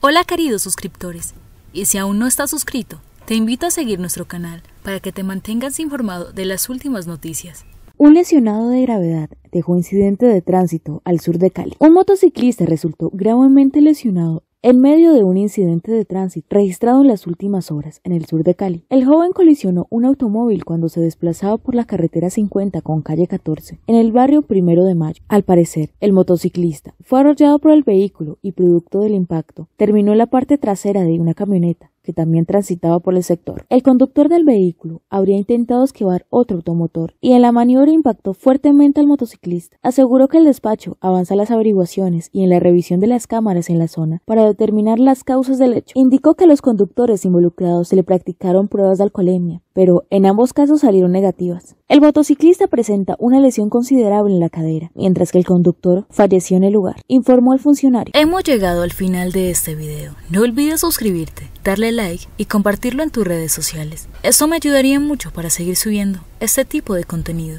Hola queridos suscriptores, y si aún no estás suscrito, te invito a seguir nuestro canal para que te mantengas informado de las últimas noticias. Un lesionado de gravedad dejó incidente de tránsito al sur de Cali. Un motociclista resultó gravemente lesionado en medio de un incidente de tránsito registrado en las últimas horas en el sur de Cali, el joven colisionó un automóvil cuando se desplazaba por la carretera 50 con calle 14 en el barrio Primero de Mayo. Al parecer, el motociclista fue arrollado por el vehículo y producto del impacto terminó en la parte trasera de una camioneta que también transitaba por el sector. El conductor del vehículo habría intentado esquivar otro automotor y en la maniobra impactó fuertemente al motociclista. Aseguró que el despacho avanza las averiguaciones y en la revisión de las cámaras en la zona para determinar las causas del hecho. Indicó que los conductores involucrados se le practicaron pruebas de alcoholemia pero en ambos casos salieron negativas. El motociclista presenta una lesión considerable en la cadera, mientras que el conductor falleció en el lugar, informó el funcionario. Hemos llegado al final de este video. No olvides suscribirte, darle like y compartirlo en tus redes sociales. Esto me ayudaría mucho para seguir subiendo este tipo de contenido.